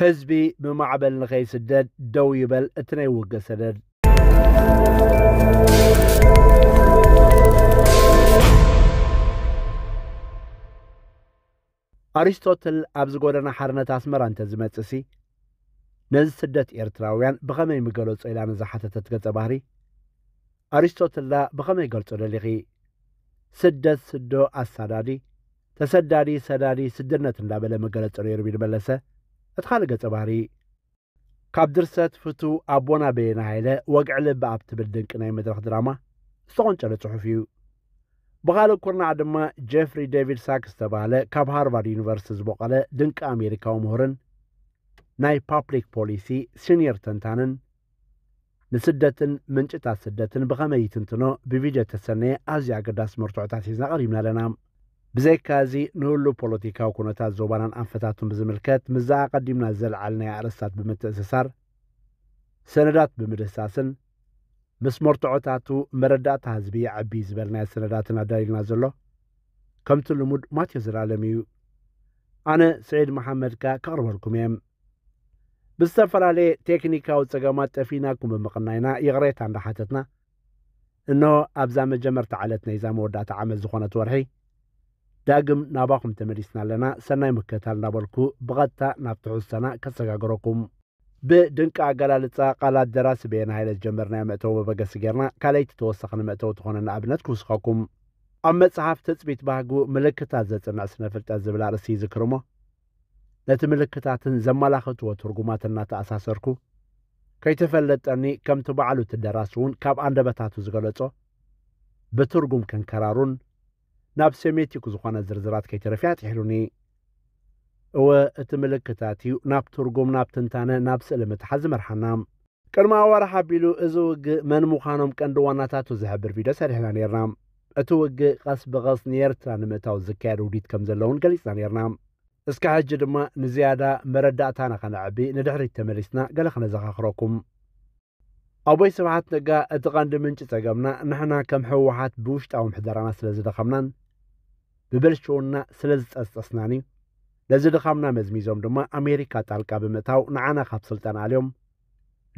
hesbi bimacbalin waxay siddeed dhow iyo bal atanay wagasadeen ኣሪስቶትል ኣብዚ ጎደና ሓርነት ኣስመራ እንተ ዝመፅ ሲ ነዚ ስደት ኤርትራውያን ብኸመይ ምገለጾ ኢላ ንዝሓተተት ገጸ ባህሪ ኣሪስቶትልና ብኸመይ ገልጾ ደሊኺ ስደት ስዶ ኣሳዳዲ ተሰዳዲ ሰዳዲ ስድነት እንዳበለ መገለጸ ነይሩ ቢልመለሰ እቲ ካልእ ገጸ ባህሪ ካብ ድርሰት ፍቱ ኣቦና በየነ ሃይለ ወግዕ ልቢ ኣብ ትብል ድንቂ ናይ መድረኽ ድራማ ዝተቆንጨለ ጽሑፍ እዩ ብኻልእ ኩርናዕ ድማ ጀፍሪ ደቪድ ሳክስ ዝተባሃለ ካብ ሃርቫርድ ዩኒቨርሲቲ ዝበቐለ ድንቂ ኣሜሪካዊ ምሁርን ናይ ፓብሊክ ፖሊሲ ሲኒየር ተንታንን ንስደትን ምንጭታት ስደትን ብኸመይ ይትንትኖ ብቪድዮ ተሰነየ ኣዝዩ ኣገዳሲ መርትዑታት ሒዝና ቐሪብና ኣለና بزي كازي نولو بولوتيكا وكونتا زوبانان أنفتاتهم بزملكات مزاع قدمنا زلعلنا عرسات بمتأسسار سندات بمدساسن مسمار تعوتاتو مردات هزبي عبي زبالنا سنداتنا دايلنا زلو كم تلمود ما تيزر عالميو أنا سعيد محمد كا كاربالكم يم بالسفرالي تكنيكاو تفينا كم بمقناينا يغريت عند حاتتنا انو أبزام الجمر تعالتنا ازام مودات عمل زخونة ورحي ዳግም ናባኹም ተመሊስና ኣለና ሰናይ ምከታል እናበልኩ ብቐጥታ ናብ ትሕዝቶና ከሰጋግረኩም ብድንቂ ኣገላልፃ ቃላት ደራሲ ቤየና ሃይለ ዝጀመርናዮ መእተዊ መበገሲ ጌርና ካልይቲ ተወሳኺ ንመእተዊ ትኾነ ንኣብነት ክውስኸኩም ኣብ መፅሓፍ ተፅቢት ባህጉ ምልክታት ዘፅንዕ ስነ ፍልጠት ዝብል ኣርእሲ ይዝክርሞ ነቲ ምልክታትን ዘመላኽትዎ ትርጉማት እናተኣሳሰርኩ ከይተፈለጠኒ ከምቲ በዕሉ እቲ ደራሲ እውን ካብ ኣንደበታቱ ዝገለጾ ብትርጉም ከንከራሩን ناب سيميتيك زخوانا زرزرات كي ترفيات حلوني او اتملك تاتيو ناب ترقوم ناب تنتانا ناب سلمة حزمر حنام كان ما وارحا بيلو ازو وق من مخانوم كان دوانا تاتو زهبر فيدا سرحنا نيرنام اتو وق غاس بغاس نيرتان متاو زكار وديد كمزلون قليسنا نيرنام اسكا هجد ما نزيادة مرداتانا خانا عبي ندحري التمرسنا قلقنا زخاخروكم أبي سبعات نقا اتغاند منش تقامنا نحنا كم حوحات بوشت او محضرانا سلازد خمنان ብበልሾውና ስለ ዝፀፀስናኒ ነዚ ድኻምና መዝሚዞም ድማ ኣሜሪካ ጣልቃ ብምእታው ንዓና ካብ ስልጣን ኣልዮም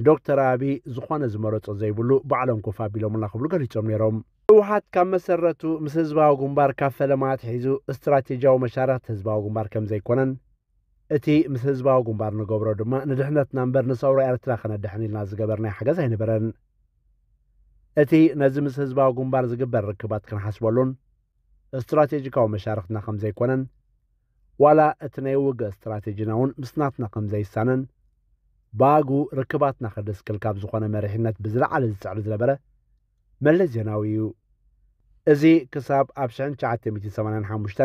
ዶክተር ኣብ ዝኾነ ዝመረፆ ዘይብሉ ባዕሎም ኮፍ ኣቢሎምና ክብሉ ገሊፆም ነይሮም ህወሓት ካብ መሰረቱ ምስ ህዝባዊ ግንባር ካብ ፈለማት ሒዙ እስትራቴጂያዊ መሻርክቲ ህዝባዊ ግንባር ከም ዘይኮነን እቲ ምስ ህዝባዊ ግንባር ንገብሮ ድማ ንድሕነትና እምበር ንሰብሮ ኤርትራ ከነድሕን ኢልና ዝገበርናይ ሓገዝ ኣይነበረን እቲ ነዚ ምስ ህዝባዊ ግንባር ዝግበር ርክባት ክንሓስበሉን እስትራቴጂካዊ መሻርክትና ከም ዘይኮነን ዋላ እቲ ናይ ውገ እስትራቴጂና እውን ምስናትና ከም ዘይሳነን ባጉ ርክባትና ክደስክል ካብ ዝኾነ መሪሕነት ብዝለዓለ ዝፅዕሪ ዝነበረ መለስ ዜናዊ እዩ እዚ ክሳብ ኣብ 1985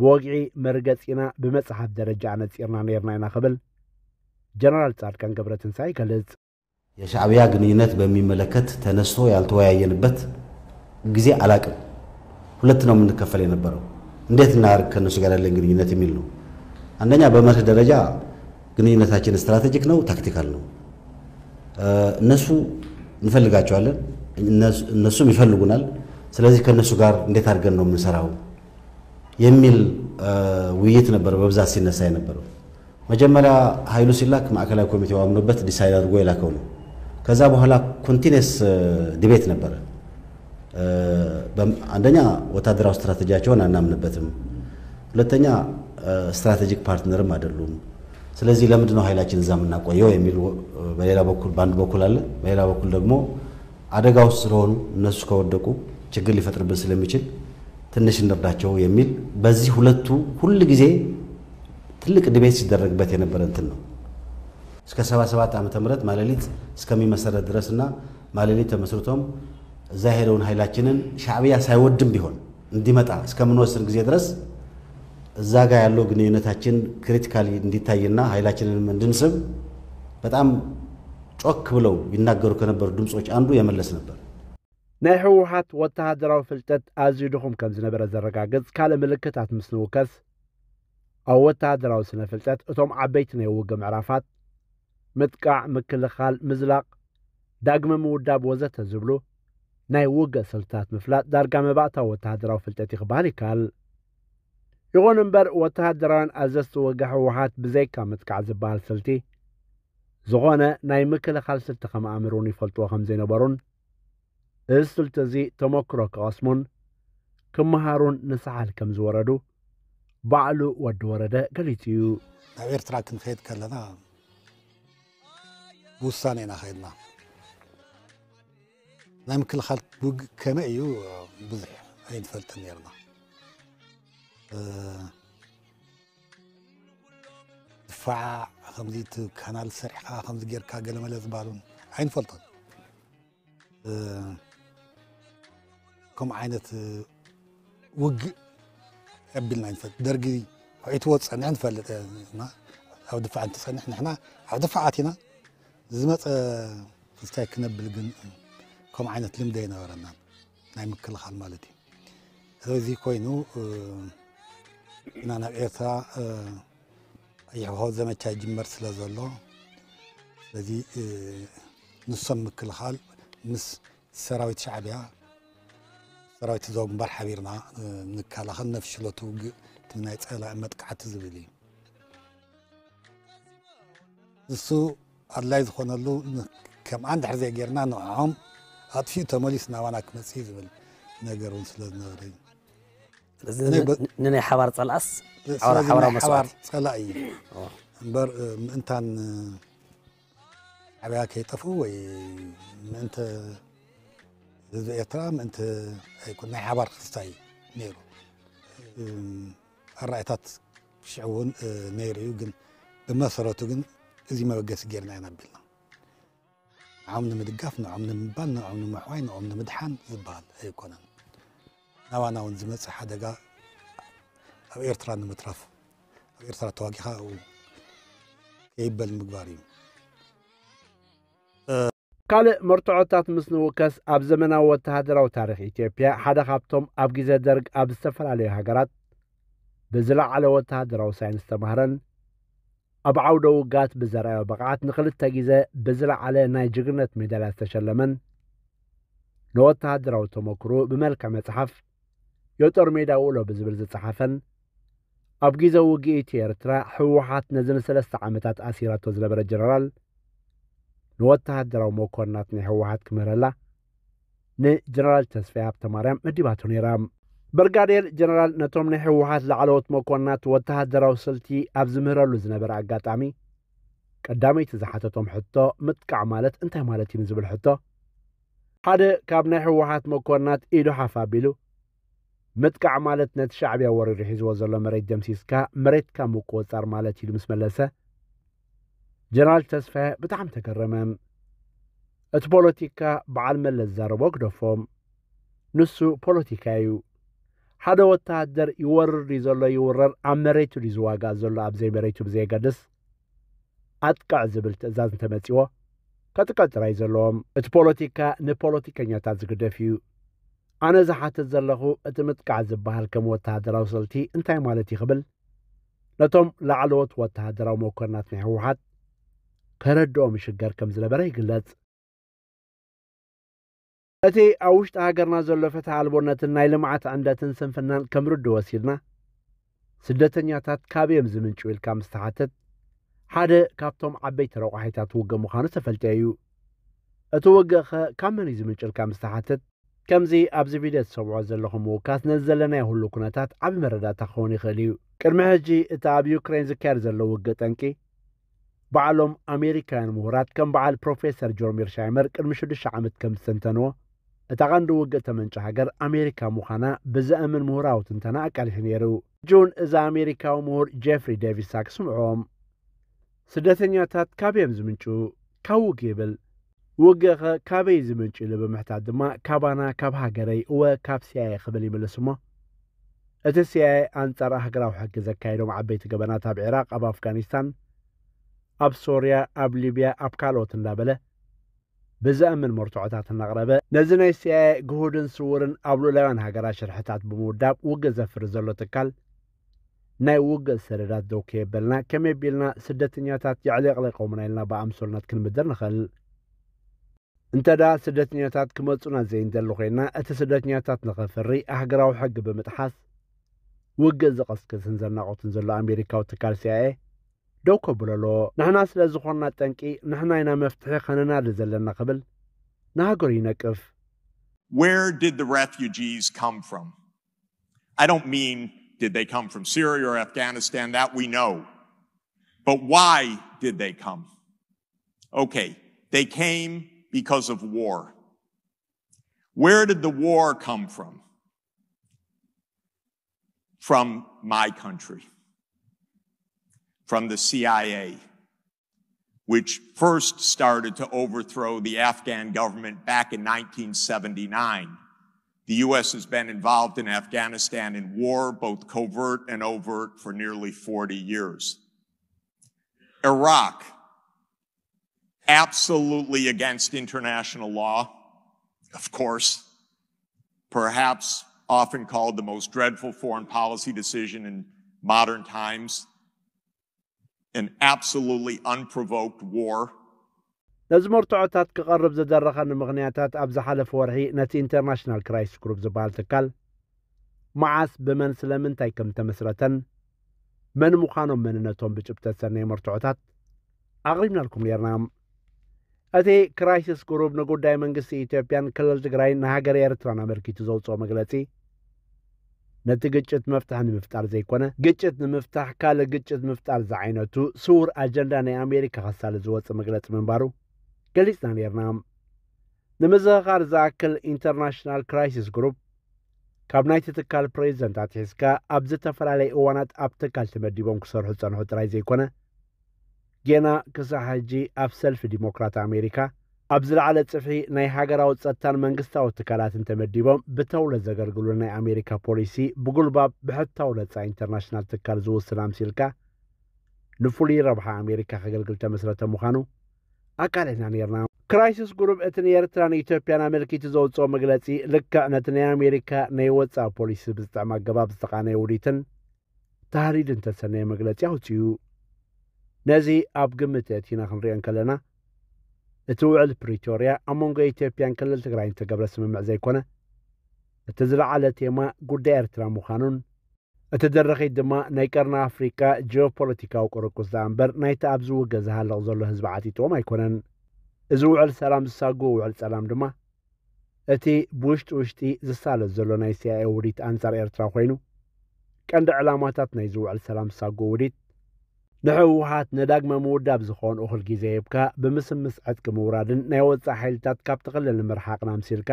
ብወግዒ መርገፂና ብመፅሓፍ ደረጃ ኣነፂርና ነርና ኢና ክብል ጀነራል ጻድቃን ገብረ ትንሣኤ ይገልጽ የሻዕብያ ግንኙነት በሚመለከት ተነስቶ ያልተወያየንበት ግዜ አላቅም ሁለት ነው የምንከፈል የነበረው እንዴት እናርግ ከእነሱ ጋር ያለን ግንኙነት የሚል ነው። አንደኛ በመርህ ደረጃ ግንኙነታችን ስትራቴጂክ ነው፣ ታክቲካል ነው። እነሱ እንፈልጋቸዋለን፣ እነሱም ይፈልጉናል። ስለዚህ ከእነሱ ጋር እንዴት አድርገን ነው የምንሰራው የሚል ውይይት ነበር በብዛት ሲነሳ የነበረው። መጀመሪያ ኃይሉ ሲላክ ማዕከላዊ ኮሚቴው አምኖበት ዲሳይድ አድርጎ የላከው ነው። ከዛ በኋላ ኮንቲኒየስ ዲቤት ነበረ። አንደኛ ወታደራዊ ስትራቴጂያቸውን አናምንበትም፣ ሁለተኛ ስትራቴጂክ ፓርትነርም አይደሉም። ስለዚህ ለምንድን ነው ኃይላችን እዛ የምናቆየው የሚል በሌላ በኩል በአንድ በኩል አለ። በሌላ በኩል ደግሞ አደጋ ውስጥ ስለሆኑ እነሱ ከወደቁ ችግር ሊፈጥርብን ስለሚችል ትንሽ እንርዳቸው የሚል በዚህ ሁለቱ ሁል ጊዜ ትልቅ ድቤት ሲደረግበት የነበረ እንትን ነው። እስከ 77 ዓ ም ማሌሊት እስከሚመሰረት ድረስና ማሌሊት ተመስርቶም እዛ ኃይላችንን ሻዕቢያ ሳይወድም ቢሆን እንዲመጣ እስከምንወስን ጊዜ ድረስ እዛ ጋር ያለው ግንኙነታችን ክሪቲካሊ እንዲታይና ኃይላችንንም እንድንስብ በጣም ጮክ ብለው ይናገሩ ከነበሩ ድምፆች አንዱ የመለስ ነበር ናይ ህወሓት ወተሃደራዊ ፍልጠት ኣዝዩ ድኹም ከም ዝነበረ ዘረጋግፅ ካልእ ምልክታት ምስ ንውከስ ኣብ ወተሃደራዊ ስነ ፍልጠት እቶም ዓበይቲ ናይ ውግ ምዕራፋት ምጥቃዕ ምክልኻል ምዝላቕ ዳግመ ምውዳብ ወዘተ ዝብሉ ናይ ውግእ ስልታት ምፍላጥ ዳርጋ መባእታዊ ወተሃደራዊ ፍልጠት ይኽበሃል ይከኣል ይኹን እምበር ወተሃደራውያን ኣዘዝቲ ወግዕ ህወሓት ብዘይካ ምጥቃዕ ዝበሃል ስልቲ ዝኾነ ናይ ምክልኻል ስልቲ ከምኣምር እውን ይፈልጥዎ ከም ዘይነበሩን እዚ ስልቲ እዚ ተመክሮ ክቐስሙን ክመሃሩን ንሰሓል ከም ዝወረዱ ባዕሉ ወዲ ወረደ ገሊጹ እዩ ናብ ኤርትራ ክንከይድ ከለና ብውሳነ ኢና ኸይድና كل الخلط بوق كما ايو بضيح اين فلتن يرنا أه. دفع خمديت كانال سرحة خمد غير كا قال مال زبالون عين فلتن أه. كم عينة أه. وق قبلنا ينفلت درجي عيت وصعنا نفلت او دفع انتصنح نحنا او دفعاتنا زمت استاكنا كنبل كم عينة لم دينا ورنا نعم كل حال مالتي هذا كوينو إن آه، أنا إيرثا أي آه، هوزة ما تشاي جمبر سلاز الله الذي آه، نصم كل حال مس سراوي شعبيا سراوي تزوج مبر حبيرنا نكالا خلنا في شلوتو تنايت إلى أما تقعد زبيلي نصو الله يزخون الله كم عند حرزي غيرنا نوعهم عطفي تمليسنا وانا كمسيز من نجار ونسل نغري نني حوار تلأس حوار حوار مسوار تلأي بر انت عن عباك يطفو وي انت زي اترام انت كنا حوار خستاي نيرو الرأيتات شعون نيريو آه، قن بمسراتو قن زي ما بقى سجيرنا ينبلنا عمنا ምድጋፍና ዓምና ምባልና ዓምና ምሕዋይና ዓምና ምድሓን ዝበሃል ኣይኮነን ናባና እውን ዝመፅእ ሓደጋ ኣብ ኤርትራ ንምትራፍ ኣብ ኤርትራ ተዋጊኻ ኣብኡ ከይበል ምግባር እዩ ካልእ መርትዖታት ምስ ንውከስ ኣብ ዘመናዊ ወተሃደራዊ ታሪክ ኢትዮጵያ ሓደ ካብቶም ኣብ ግዜ ደርግ ኣብ ዝተፈላለዩ ሃገራት ብዝለዓለ ወተሃደራዊ ሳይንስ ተማህረን أب عودو قات بزرعي وبقعات نخلت تاقيزة بزرع على ناي جغنة ميدالات تشلمن نوات تهدر أو تمكرو بملكة متحف يوتر ميدا أولو بزبرز تحفن أب قيزة وقيت يرترا حوحات نزن سلسة عمتات أسيرات وزلبر الجرال نوات تهدر أو موكورنات نحوحات كميرلا ني جنرال تسفيها بتماريام مديباتوني رام ብርጋዴር ጀነራል ነቶም ናይ ሕወሓት ላዕለወት መኮንናት ወተሃደራዊ ስልቲ ኣብ ዝምህረሉ ዝነበረ ኣጋጣሚ ቀዳመይቲ ዝሓተቶም ሕቶ ምጥቃዕ ማለት እንታይ ማለት እዩ ንዝብል ሕቶ ሓደ ካብ ናይ ሕወሓት መኮንናት ኢዱ ሓፍ ኣቢሉ ምጥቃዕ ማለት ነቲ ሻዕብያ ወሪሩ ሒዝዎ ዘሎ መሬት ደምሲስካ መሬትካ ምቁፅጻር ማለት ኢሉ ምስ መለሰ ጀነራል ተስፋ ብጣዕሚ ተገረመ እቲ ፖለቲካ በዓል መለስ ዛረቦ ክደፎም ንሱ ፖለቲካ እዩ ሓደ ወተሃደር ይወርር እዩ ዘሎ ይውረር ኣብ መሬቱ ድዩ ዝዋጋእ ዘሎ ኣብዘይ መሬቱ ብዘየገድስ ኣጥቃዕ ዝብል ትእዛዝ እንተመጺዎ ከጥቅዕ ጥራይ ዘለዎም እቲ ፖለቲካ ንፖለቲከኛታት ዝግደፍ እዩ ኣነ ዝሓትት ዘለኹ እቲ ምጥቃዕ ዝበሃል ከም ወተሃደራዊ ስልቲ እንታይ ማለት ይኽብል ነቶም ላዕለዎት ወተሃደራዊ መኮርናት ናይ ህወሓት ከረድኦም ይሽገር ከም ዝነበረ ይግለጽ أتي أوش تهاجرنا زلو فتح البرنات النايل معات عندتن سنفنان كمرد واسيرنا سدتن ياتات كابي يمزمن شويل كام استحاتت حادة كابتوم عبيت روحي تاتوغ مخانو سفلتايو أتوغ خا كامن يزمن شويل كام استحاتت كمزي أبزي فيديو سبعو زلوهم وكاس نزلنا يهولو كنتات عبي مردا تخوني خليو كرمهجي اتعب يوكرين زكار زلوغ تنكي بعلم أمريكان مهرات كم بعال بروفيسر جورمير شايمر كرمشو عمد كم سنتانو እታ ቐንዲ ውግእ ተመንጫ ሃገር ኣሜሪካ ምዃና ብዘእምን ምሁራዊ ትንተና ኣቃሊሑ ነይሩ ጁን እዛ ኣሜሪካዊ ምሁር ጀፍሪ ዴቪሳ ክስምዖም ስደተኛታት ካብዮም ዝምንጩ ካብ ውግ ይብል ውግእ ኸ ካበይ ዝምንጩ ኢሉ ብምሕታት ድማ ካባና ካብ ሃገረይ እወ ካብ ሲያየ ክብል ይምልስ እሞ እቲ ስያየ ኣንጻር ሃገራዊ ሕጊ ዘካይዶም ዓበይቲ ገበናት ኣብ ዒራቅ ኣብ ኣፍጋኒስታን ኣብ ሶርያ ኣብ ሊብያ ኣብ ካልኦት እንዳበለ ብዝኣምን መርትዖታት እናቕረበ ነዚ ናይ ሲኣይ ግሁድን ስውርን ኣብ ልኡላውያን ሃገራት ሽርሕታት ብምውዳብ ውግእ ዘፍሪ ዘሎ ትካል ናይ ውግእ ሰደዳት ደው ከየበልና ከመይ ኣቢልና ስደተኛታት ይዕሊ ይቕለቆሙና ኢልና ብኣምሰሉናት ክንምድር ንኽእል እንተዳ ስደተኛታት ክመፁና ዘይንደሊ ኮይንና እቲ ስደተኛታት ንኽፍሪ ኣህገራዊ ሕጊ ብምጥሓስ ውግእ ዝቐስቅስን ዘናቖትን ዘሎ ኣሜሪካዊ ትካል ሲኣኤ ደው ከብሎ ንሕና ስለ ዝኾንና ጠንቂ ንሕና ኢና መፍትሒ ዘለና ክብል ንሃገሩ ይነቅፍ Where did the refugees come from? I don't mean did they come from Syria or Afghanistan, that we know. But why did they come? Okay, they came because of war. Where did the war come from? From my country from the CIA, which first started to overthrow the Afghan government back in 1979. The U.S. has been involved in Afghanistan in war, both covert and overt, for nearly 40 years. Iraq, absolutely against international law, of course, perhaps often called the most dreadful foreign policy decision in modern times. an absolutely unprovoked war. ነዚ መርትዖታት ክቐርብ ዝደረኸ ንምኽንያታት ኣብ ዝሓለፈ ወርሒ ነቲ ኢንተርናሽናል ክራይስ ግሩፕ ዝበሃል ትካል መዓስ ብመን ስለምንታይ ከም ተመስረተን መን ምዃኖም መንነቶም ብጭብተት ሰናይ መርትዖታት ኣቕሪብናልኩም ነርና እቲ ክራይሲስ ግሩፕ ንጉዳይ መንግስቲ ኢትዮጵያን ክልል ትግራይን ንሃገር ኤርትራን ኣመልኪቱ ዘውፅኦ መግለጺ ነቲ ግጭት መፍትሕ ንምፍጣር ዘይኮነ ግጭት ንምፍታሕ ካልእ ግጭት ምፍጣር ዝዓይነቱ ስውር ኣጀንዳ ናይ ኣሜሪካ ክሳሊ ዝወፅእ መግለፂ ምንባሩ ገሊፅና ነርና ንምዝኽኻር ዝኣክል ኢንተርናሽናል ክራይሲስ ግሩፕ ካብ ናይቲ ትካል ፕሬዚደንታት ሒዝካ ኣብ ዝተፈላለየ እዋናት ኣብ ትካል ተመዲቦም ክሰርሑ ዝፀንሑ ጥራይ ዘይኮነ ጌና ክሳብ ሕጂ ኣብ ሰልፊ ዲሞክራት ኣሜሪካ ኣብ ዝለዕለ ፅፍሒ ናይ ሃገራዊ ፀጥታን መንግስታዊ ትካላትን ተመዲቦም ብተውለት ዘገልግሉ ናይ ኣሜሪካ ፖሊሲ ብጉልባብ ብሕታው ለፃ ኢንተርናሽናል ትካል ዝውስን ኣምሲልካ ንፍሉይ ረብሓ ኣሜሪካ ከገልግል ተመስረተ ምዃኑ ኣቃልሕና ነርና ክራይሲስ ግሩብ እቲ ንኤርትራን ኢትዮጵያን ኣመልኪቱ ዘውፅኦ መግለፂ ልክዕ ነቲ ናይ ኣሜሪካ ናይ ወፃ ፖሊሲ ብዝጥዕም ኣገባብ ዝተቓነየ ውዲትን ተሃሪድን ተሰነየ መግለፂ ኣውፅኡ ነዚ ኣብ ግምት የእቲና ክንሪኦን ከለና እቲ እቲ ውዕል ፕሪቶርያ ኣብ መንጎ ኢትዮጵያን ክልል ትግራይን ዝተገብረ ስምምዕ ዘይኮነ እቲ ዝለዓለ ቴማ ጉዳይ ኤርትራ ምዃኑን እቲ ደረኺት ድማ ናይ ቀርና ኣፍሪካ ጂኦፖለቲካዊ ቁርቁስ ዳ እምበር ናይቲ ኣብዚ ውገ ዝሃልቕ ዘሎ ህዝቢ ዓቲጥዎም ኣይኮነን እዚ ውዕል ሰላም ዝሳግኡ ውዕል ፀላም ድማ እቲ ብውሽጢ ውሽጢ ዝሳለጥ ዘሎ ናይ ሲኣኤ ውዲት ኣንጻር ኤርትራ ኮይኑ ቀንዲ ዕላማታት ናይ ዝውዕል ሰላም ዝሳግኡ ውዲት ንሕወሓት ነዳግመ ምውዳብ ዝኾን እኹል ግዜ ይብካ ብምስምስ ዕጥቂ ምውራድን ናይ ወፃእ ሓይልታት ካብቲ ክልል ምርሓቕና ኣምሲልካ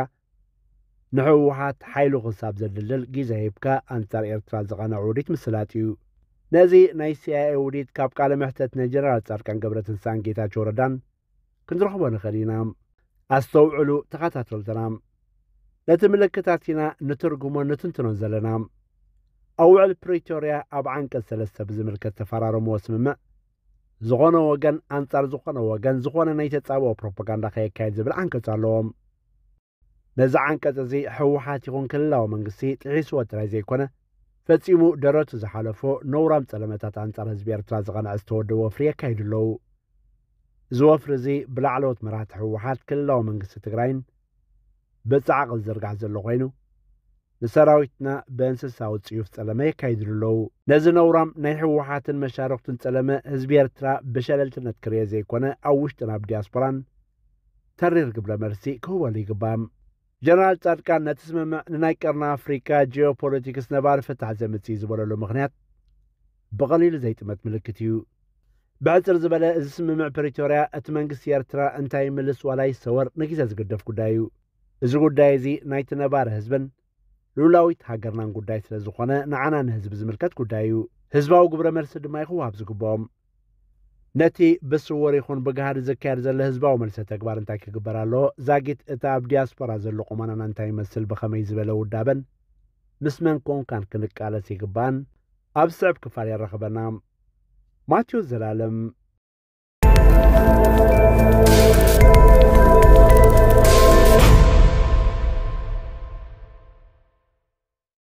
ንሕወሓት ሓይሉ ክሳብ ዘድልል ግዜ ሂብካ ኣንጻር ኤርትራ ዝቐና ውዲት ምስላት እዩ ነዚ ናይ ሲኣኤ ውዲት ካብ ቃለ ምሕተት ናይ ጀነራል ጻድቃን ገብረ ትንሳን ጌታቸው ረዳን ክንረኽቦ ንኽእል ኢና ኣስተውዕሉ ተኸታተልትና ነቲ ምልክታት ኢና ንትርጉሞ ንትንትኖን ዘለና ኣውዕል ፕሪቶርያ ኣብ ዓንቀል ሰለስተ ብዝምልከት ተፈራረምዎ ስምምዕ ዝኾነ ወገን ኣንጻር ዝኾነ ወገን ዝኾነ ናይ ተጻብኦ ፕሮፓጋንዳ ከየካየድ ዝብል ዓንቀጽ ኣለዎም ነዚ ዓንቀጽ እዚ ሕወሓት ይኹን ክልላዊ መንግስቲ ጥሒስዎ ጥራይ ዘይኮነ ፈጺሙ ደረቱ ዝሓለፎ ነውራም ጸለመታት ኣንጻር ህዝቢ ኤርትራ ዝቐንዐ ዝተወደብ ወፍሪ የካይዱ ኣለዉ እዚ ወፍሪ እዚ ብላዕለዎት መራሕቲ ሕወሓት ክልላዊ መንግስቲ ትግራይን ብጻዕቕ ዝዝርጋሕ ዘሎ ኮይኑ ንሰራዊትና ብእንስሳ ውፅዩፍ ጸለመ የካይድሉ ኣለዉ ነዚ ነውራም ናይ ሕወሓትን መሻርክትን ጸለመ ህዝቢ ኤርትራ ብሸለልትነት ክርአ ዘይኮነ ኣብ ውሽጥን ኣብ ዲያስፖራን ተሪር ግብረ መልሲ ክህበሉ ይግባእ ጀነራል ጻድቃን ነቲ ስምምዕ ንናይ ቀርና ኣፍሪካ ጂኦፖለቲክስ ነባሪ ፍታሕ ዘምፅ እዩ ዝበለሉ ምኽንያት ብቐሊሉ ዘይጥመት ምልክት እዩ ብሕፅር ዝበለ እዚ ስምምዕ ፕሪቶርያ እቲ መንግስቲ ኤርትራ እንታይ ምልስ ዋላይ ሰወር ንግዜ ዝግደፍ ጉዳይ እዩ እዚ ጉዳይ እዚ ናይቲ ነባሪ ህዝብን ልዑላዊት ሃገርናን ጉዳይ ስለ ዝኾነ ንዓና ንህዝቢ ዝምልከት ጉዳይ እዩ ህዝባዊ ግብረ መልሲ ድማ ይኹ ኣብ ዝግብኦም ነቲ ብስወር ይኹን ብግሃድ ዝካየድ ዘሎ ህዝባዊ መልሰ ተግባር እንታይ ክግበር ኣሎ ዛጊት እቲ ኣብ ዲያስፖራ ዘሎ ቁመናና እንታይ ይመስል ብኸመይ ዝበለ ውዳበን ምስ መን ኮንካን ክንቃለስ ይግባን ኣብ ስዕብ ክፋል የረኽበና ማቴዎስ ዘላለም